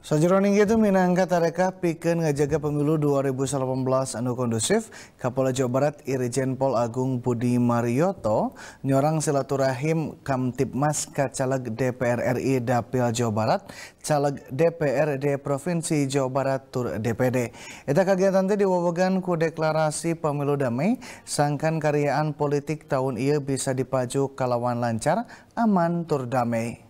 Sajroning itu minangka tareka pikeun ngajaga pemilu 2018 anu kondusif, Kapolda Jawa Barat Irjen Pol Agung Budi Marioto nyorang silaturahim Kamtipmas ka caleg DPR RI Dapil Jawa Barat, caleg DPRD Provinsi Jawa Barat tur DPD. Eta kegiatan teh diwobogan ku deklarasi pemilu damai, sangkan karyaan politik tahun ieu bisa dipaju kalawan lancar, aman tur damai.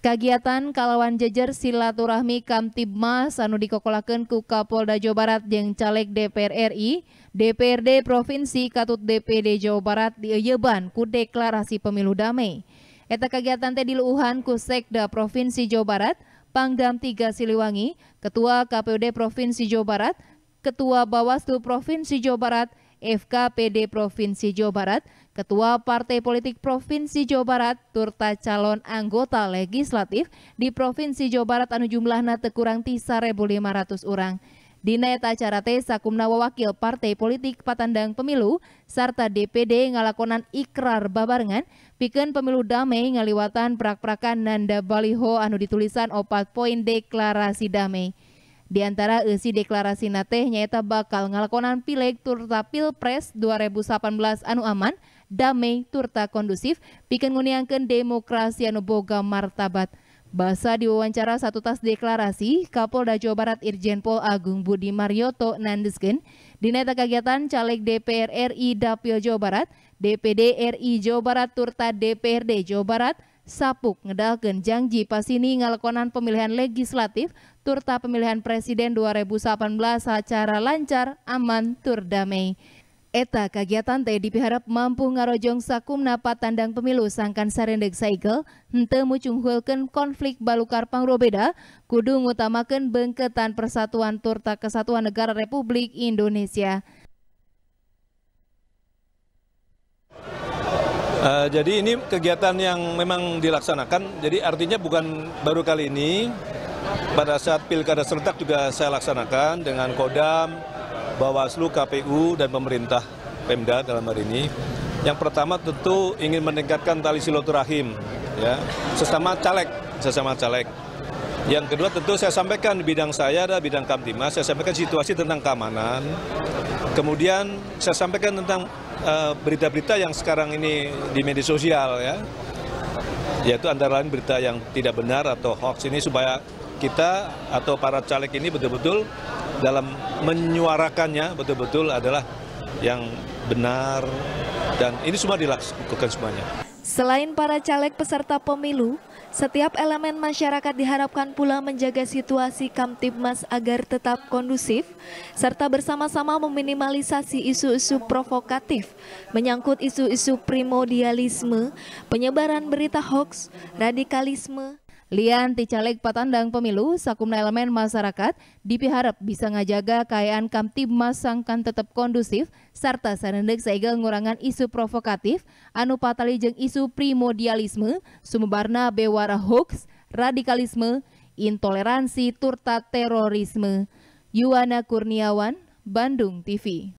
Kegiatan kalawan jejer silaturahmi Kamtibmas anu dikokolakeun ku Kapolda Jawa Barat yang caleg DPR RI, DPRD Provinsi Katut DPD Jawa Barat dieyeban ku deklarasi pemilu damai. Eta kegiatan teh diluuhan ku Sekda Provinsi Jawa Barat, Pangdam 3 Siliwangi, Ketua KPUD Provinsi Jawa Barat, Ketua Bawaslu Provinsi Jawa Barat, FKPD Provinsi Jawa Barat, Ketua Partai Politik Provinsi Jawa Barat, turta calon anggota legislatif di Provinsi Jawa Barat anu jumlahna tekurang ti ratus orang. Di eta acara teh sakumna wakil partai politik patandang pemilu serta DPD ngalakonan ikrar babarengan piken pemilu damai ngaliwatan prak-prakan nanda baliho anu ditulisan opat poin deklarasi damai. Di antara isi deklarasi nateh nyaita bakal ngalakonan pileg turta pilpres 2018 anu aman, damai turta kondusif, bikin nguniangkan demokrasi anu boga martabat. Basa diwawancara satu tas deklarasi, Kapolda Jawa Barat Irjen Pol Agung Budi Marioto nandesken, dineta kegiatan caleg DPR RI Dapil Jawa Barat, DPD RI Jawa Barat turta DPRD Jawa Barat, sapuk ngedalkan janji pas ini ngalakonan pemilihan legislatif Turta Pemilihan Presiden 2018 secara lancar, aman, damai. Eta kegiatan teh diharap mampu ngarojong sakum napa tandang pemilu sangkan sarendeg saigel henteu mucunghulken konflik balukar pangrobeda kudu utamakan bengketan persatuan turta kesatuan negara Republik Indonesia. Uh, jadi ini kegiatan yang memang dilaksanakan. Jadi artinya bukan baru kali ini, pada saat pilkada serentak juga saya laksanakan dengan Kodam, Bawaslu, KPU, dan pemerintah Pemda dalam hari ini. Yang pertama tentu ingin meningkatkan tali silaturahim, ya, sesama caleg, sesama caleg. Yang kedua tentu saya sampaikan di bidang saya ada bidang Kamtimas, saya sampaikan situasi tentang keamanan. Kemudian saya sampaikan tentang eh, berita-berita uh, yang sekarang ini di media sosial ya. Yaitu antara lain berita yang tidak benar atau hoax ini supaya kita atau para caleg ini betul-betul dalam menyuarakannya betul-betul adalah yang benar dan ini semua dilakukan semuanya. Selain para caleg peserta pemilu, setiap elemen masyarakat diharapkan pula menjaga situasi Kamtibmas agar tetap kondusif, serta bersama-sama meminimalisasi isu-isu provokatif, menyangkut isu-isu primordialisme, penyebaran berita hoax, radikalisme, Lian caleg Patandang Pemilu, sakumna elemen masyarakat, dipiharap bisa ngajaga kayaan kamtip masangkan tetap kondusif, serta sanendek saigal ngurangan isu provokatif, anu patali jeng isu primordialisme, sumubarna bewara hoax, radikalisme, intoleransi turta terorisme. Yuwana Kurniawan, Bandung TV.